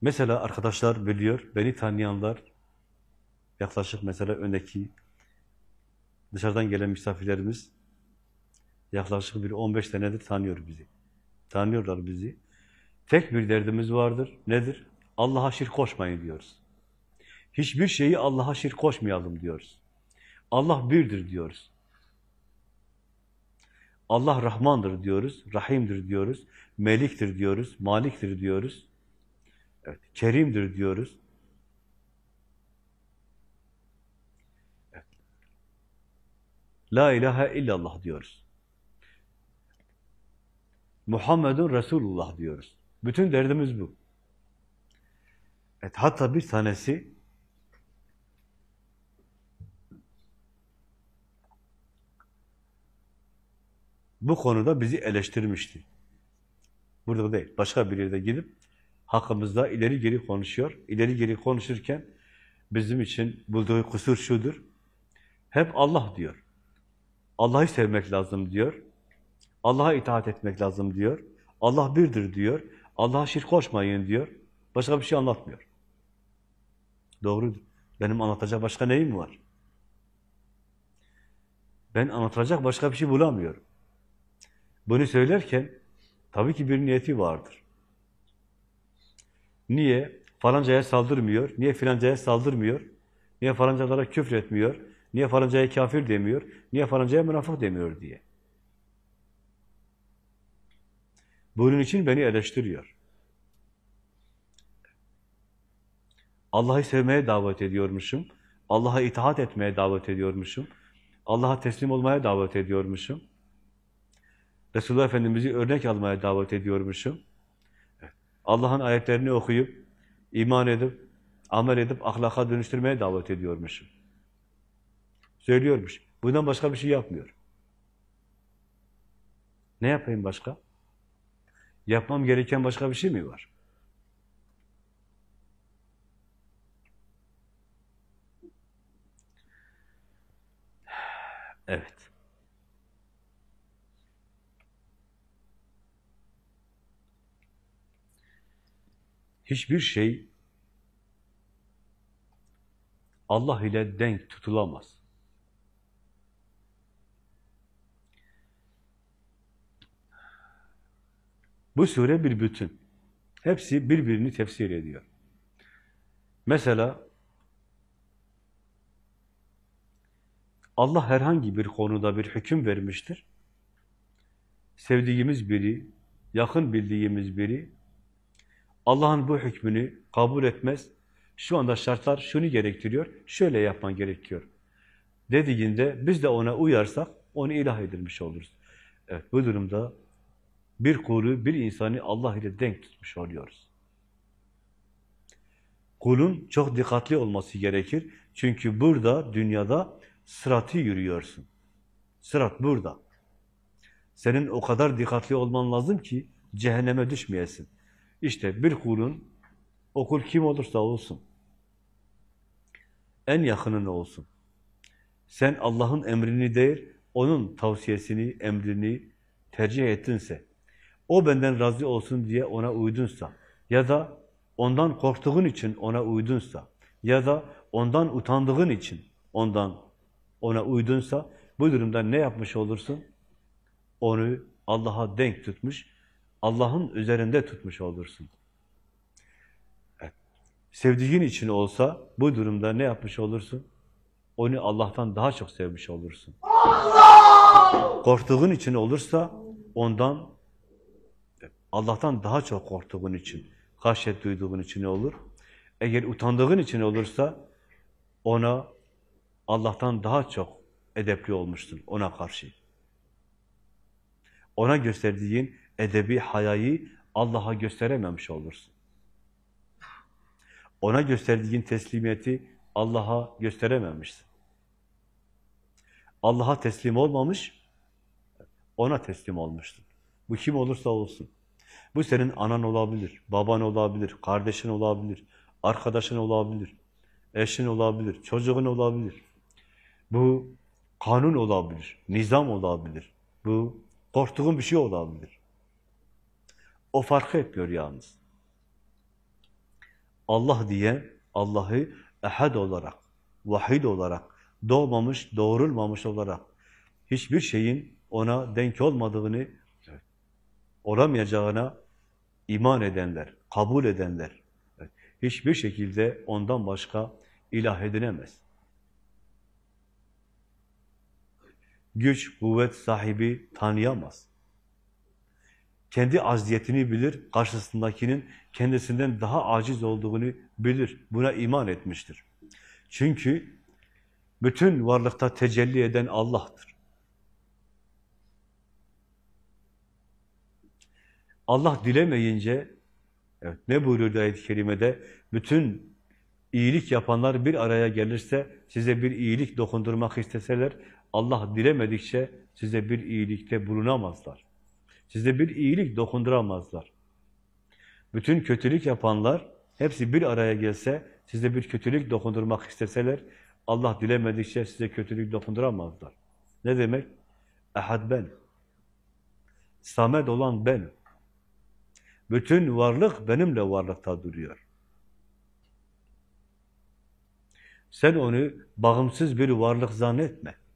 Mesela arkadaşlar biliyor, beni tanıyanlar, yaklaşık mesela öndeki dışarıdan gelen misafirlerimiz yaklaşık bir 15 senedir tanıyor bizi. Tanıyorlar bizi. Tek bir derdimiz vardır. Nedir? Allah'a şirk koşmayın diyoruz. Hiçbir şeyi Allah'a şirk koşmayalım diyoruz. Allah birdir diyoruz. Allah Rahmandır diyoruz, Rahim'dir diyoruz, Melik'tir diyoruz, Malik'tir diyoruz. Evet, kerimdir diyoruz. Evet. La ilahe illallah diyoruz. Muhammedun Resulullah diyoruz. Bütün derdimiz bu. Evet, hatta bir tanesi bu konuda bizi eleştirmişti. Burada değil, başka bir yerde gidip hakkımızda ileri geri konuşuyor. İleri geri konuşurken bizim için bulduğu kusur şudur. Hep Allah diyor. Allah'ı sevmek lazım diyor. Allah'a itaat etmek lazım diyor. Allah birdir diyor. Allah'a şirk koşmayın diyor. Başka bir şey anlatmıyor. Doğrudur. Benim anlatacak başka neyim var? Ben anlatacak başka bir şey bulamıyorum. Bunu söylerken tabii ki bir niyeti vardır. Niye falancaya saldırmıyor? Niye filancaya saldırmıyor? Niye falancalara küfür etmiyor? Niye falancaya kafir demiyor? Niye falancaya münafık demiyor diye. Bunun için beni eleştiriyor. Allah'ı sevmeye davet ediyormuşum. Allah'a itaat etmeye davet ediyormuşum. Allah'a teslim olmaya davet ediyormuşum. Resulullah Efendimiz'i örnek almaya davet ediyormuşum. Allah'ın ayetlerini okuyup, iman edip, amel edip ahlaka dönüştürmeye davet ediyormuş. Söylüyormuş. Bundan başka bir şey yapmıyor. Ne yapayım başka? Yapmam gereken başka bir şey mi var? Evet. hiçbir şey Allah ile denk tutulamaz. Bu sure bir bütün. Hepsi birbirini tefsir ediyor. Mesela Allah herhangi bir konuda bir hüküm vermiştir. Sevdiğimiz biri, yakın bildiğimiz biri Allah'ın bu hükmünü kabul etmez. Şu anda şartlar şunu gerektiriyor, şöyle yapman gerekiyor. Dediğinde biz de ona uyarsak onu ilah edilmiş oluruz. Evet bu durumda bir kulu, bir insanı Allah ile denk tutmuş oluyoruz. Kulun çok dikkatli olması gerekir. Çünkü burada, dünyada sıratı yürüyorsun. Sırat burada. Senin o kadar dikkatli olman lazım ki cehenneme düşmeyesin. İşte bir kulun, o kim olursa olsun, en yakının olsun. Sen Allah'ın emrini değil, onun tavsiyesini, emrini tercih ettinse, o benden razı olsun diye ona uydunsa ya da ondan korktuğun için ona uydunsa ya da ondan utandığın için ondan ona uydunsa bu durumda ne yapmış olursun? Onu Allah'a denk tutmuş, Allah'ın üzerinde tutmuş olursun. Evet. Sevdiğin için olsa bu durumda ne yapmış olursun? Onu Allah'tan daha çok sevmiş olursun. Allah! Korktuğun için olursa ondan Allah'tan daha çok korktuğun için, haşyet duyduğun için ne olur. Eğer utandığın için olursa ona Allah'tan daha çok edepli olmuşsun ona karşı. Ona gösterdiğin edebi hayayı Allah'a gösterememiş olursun. Ona gösterdiğin teslimiyeti Allah'a gösterememişsin. Allah'a teslim olmamış, ona teslim olmuştun. Bu kim olursa olsun. Bu senin anan olabilir, baban olabilir, kardeşin olabilir, arkadaşın olabilir, eşin olabilir, çocuğun olabilir. Bu kanun olabilir, nizam olabilir. Bu korktuğun bir şey olabilir. O farkı yapıyor yalnız. Allah diye Allah'ı ehad olarak, vahid olarak, doğmamış, doğrulmamış olarak hiçbir şeyin ona denk olmadığını, olamayacağına iman edenler, kabul edenler hiçbir şekilde ondan başka ilah edinemez. Güç, kuvvet sahibi tanıyamaz kendi aziyetini bilir, karşısındakinin kendisinden daha aciz olduğunu bilir. Buna iman etmiştir. Çünkü bütün varlıkta tecelli eden Allah'tır. Allah dilemeyince, evet, ne buyuruyor ayet-i kerimede? Bütün iyilik yapanlar bir araya gelirse, size bir iyilik dokundurmak isteseler, Allah dilemedikçe size bir iyilikte bulunamazlar. Size bir iyilik dokunduramazlar. Bütün kötülük yapanlar hepsi bir araya gelse, size bir kötülük dokundurmak isteseler, Allah dilemedikçe size kötülük dokunduramazlar. Ne demek? Ehad ben. Samet olan ben. Bütün varlık benimle varlıkta duruyor. Sen onu bağımsız bir varlık zannetme.